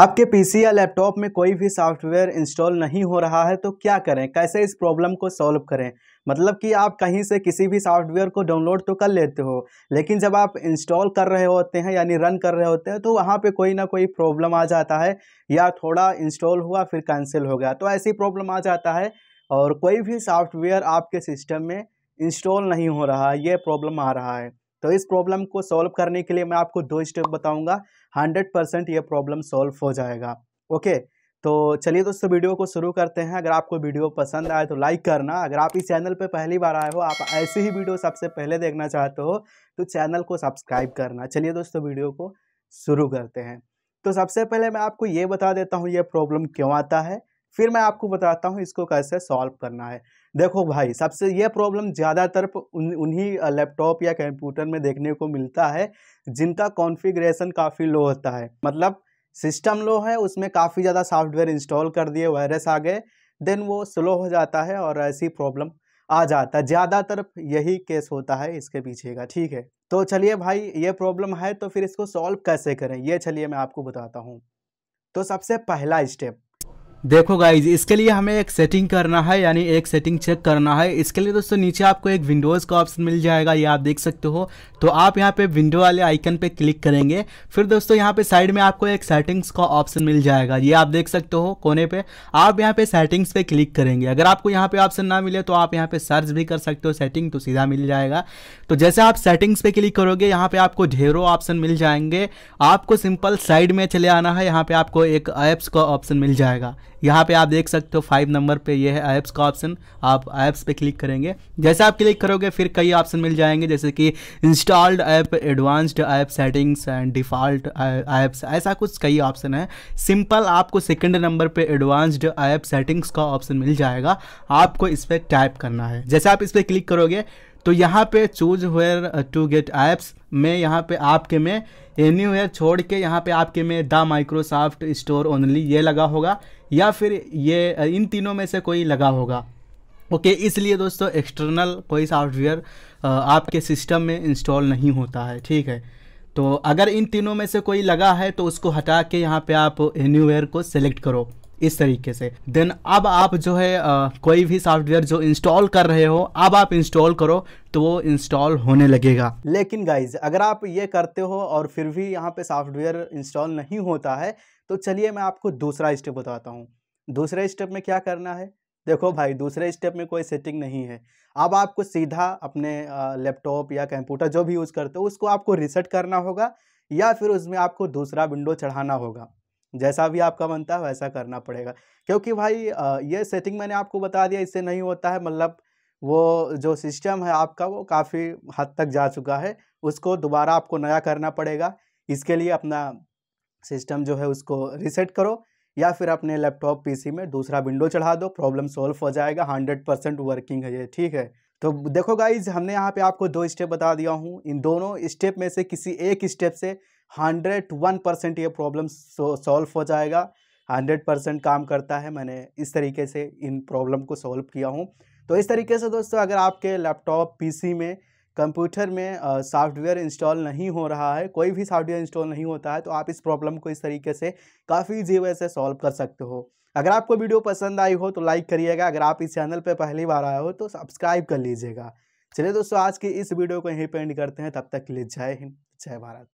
आपके पीसी या लैपटॉप में कोई भी सॉफ्टवेयर इंस्टॉल नहीं हो रहा है तो क्या करें कैसे इस प्रॉब्लम को सॉल्व करें मतलब कि आप कहीं से किसी भी सॉफ्टवेयर को डाउनलोड तो कर लेते हो लेकिन जब आप इंस्टॉल कर रहे होते हैं यानी रन कर रहे होते हैं तो वहाँ पे कोई ना कोई प्रॉब्लम आ जाता है या थोड़ा इंस्टॉल हुआ फिर कैंसिल हो गया तो ऐसी प्रॉब्लम आ जाता है और कोई भी सॉफ्टवेयर आपके सिस्टम में इंस्टॉल नहीं हो रहा है ये प्रॉब्लम आ रहा है तो इस प्रॉब्लम को सॉल्व करने के लिए मैं आपको दो स्टेप बताऊंगा 100 परसेंट ये प्रॉब्लम सॉल्व हो जाएगा ओके तो चलिए दोस्तों वीडियो को शुरू करते हैं अगर आपको वीडियो पसंद आए तो लाइक करना अगर आप इस चैनल पर पहली बार आए हो आप ऐसे ही वीडियो सबसे पहले देखना चाहते हो तो चैनल को सब्सक्राइब करना चलिए दोस्तों वीडियो को शुरू करते हैं तो सबसे पहले मैं आपको ये बता देता हूँ ये प्रॉब्लम क्यों आता है फिर मैं आपको बताता हूँ इसको कैसे सॉल्व करना है देखो भाई सबसे ये प्रॉब्लम ज़्यादातर उन्हीं लैपटॉप या कंप्यूटर में देखने को मिलता है जिनका कॉन्फ़िगरेशन काफ़ी लो होता है मतलब सिस्टम लो है उसमें काफ़ी ज़्यादा सॉफ्टवेयर इंस्टॉल कर दिए वायरस आ गए देन वो स्लो हो जाता है और ऐसी प्रॉब्लम आ जाता है ज़्यादातर यही केस होता है इसके पीछे का ठीक है तो चलिए भाई ये प्रॉब्लम है तो फिर इसको सॉल्व कैसे करें ये चलिए मैं आपको बताता हूँ तो सबसे पहला स्टेप देखो गाइज इसके लिए हमें एक सेटिंग करना है यानी एक सेटिंग चेक करना है इसके लिए दोस्तों नीचे आपको एक विंडोज़ का ऑप्शन मिल जाएगा ये आप देख सकते हो तो आप यहाँ पे विंडो वाले आइकन पे क्लिक करेंगे फिर दोस्तों यहाँ पे साइड में आपको एक सेटिंग्स का ऑप्शन मिल जाएगा ये आप देख सकते हो कोने पर आप यहाँ पे सेटिंग्स पे क्लिक करेंगे अगर आपको यहाँ पे ऑप्शन ना मिले तो आप यहाँ पे सर्च भी कर सकते हो सेटिंग तो सीधा मिल जाएगा तो जैसे आप सेटिंग्स पे क्लिक करोगे यहाँ पे आपको ढेरों ऑप्शन मिल जाएंगे आपको सिंपल साइड में चले आना है यहाँ पे आपको एक ऐप्स का ऑप्शन मिल जाएगा यहाँ पे आप देख सकते हो फाइव नंबर पे ये है ऐप्स का ऑप्शन आप ऐप्स पे क्लिक करेंगे जैसे आप क्लिक करोगे फिर कई ऑप्शन मिल जाएंगे जैसे कि installed app advanced app settings and default apps ऐसा कुछ कई ऑप्शन है सिंपल आपको सेकेंड नंबर पर एडवांस्ड ऐप सेटिंग्स का ऑप्शन मिल जाएगा आपको इस पर टाइप करना है जैसे आप इस पर क्लिक करोगे तो यहाँ पे choose where to get apps में यहाँ पे आपके में एनी हुयर छोड़ के यहाँ पे आपके में द माइक्रोसॉफ्ट स्टोर ओनली ये लगा होगा या फिर ये uh, इन तीनों में से कोई लगा होगा ओके okay, इसलिए दोस्तों एक्सटर्नल कोई सॉफ्टवेयर uh, आपके सिस्टम में इंस्टॉल नहीं होता है ठीक है तो अगर इन तीनों में से कोई लगा है तो उसको हटा के यहाँ पे आप एन्यूवेयर को सेलेक्ट करो इस तरीके से देन अब आप जो है आ, कोई भी सॉफ्टवेयर जो इंस्टॉल कर रहे हो अब आप इंस्टॉल करो तो वो इंस्टॉल होने लगेगा लेकिन गाइज अगर आप ये करते हो और फिर भी यहाँ पे सॉफ्टवेयर इंस्टॉल नहीं होता है तो चलिए मैं आपको दूसरा स्टेप बताता हूँ दूसरे स्टेप में क्या करना है देखो भाई दूसरे स्टेप में कोई सेटिंग नहीं है अब आपको सीधा अपने लैपटॉप या कंप्यूटर जो भी यूज़ करते हो उसको आपको रिसेट करना होगा या फिर उसमें आपको दूसरा विंडो चढ़ाना होगा जैसा भी आपका बनता है वैसा करना पड़ेगा क्योंकि भाई ये सेटिंग मैंने आपको बता दिया इससे नहीं होता है मतलब वो जो सिस्टम है आपका वो काफ़ी हद तक जा चुका है उसको दोबारा आपको नया करना पड़ेगा इसके लिए अपना सिस्टम जो है उसको रिसेट करो या फिर अपने लैपटॉप पीसी में दूसरा विंडो चढ़ा दो प्रॉब्लम सॉल्व हो जाएगा हंड्रेड परसेंट वर्किंग है ये ठीक है तो देखो गाइज हमने यहाँ पे आपको दो स्टेप बता दिया हूँ इन दोनों स्टेप में से किसी एक स्टेप से हंड्रेड वन परसेंट ये प्रॉब्लम सॉल्व हो जाएगा हंड्रेड परसेंट काम करता है मैंने इस तरीके से इन प्रॉब्लम को सॉल्व किया हूँ तो इस तरीके से दोस्तों अगर आपके लैपटॉप पीसी में कंप्यूटर में सॉफ्टवेयर इंस्टॉल नहीं हो रहा है कोई भी सॉफ्टवेयर इंस्टॉल नहीं होता है तो आप इस प्रॉब्लम को इस तरीके से काफ़ी इजी वे से सॉल्व कर सकते हो अगर आपको वीडियो पसंद आई हो तो लाइक करिएगा अगर आप इस चैनल पर पहली बार आए हो तो सब्सक्राइब कर लीजिएगा चलिए दोस्तों आज की इस वीडियो को यहीं पेंड करते हैं तब तक के लिए जय हिंद जय भारत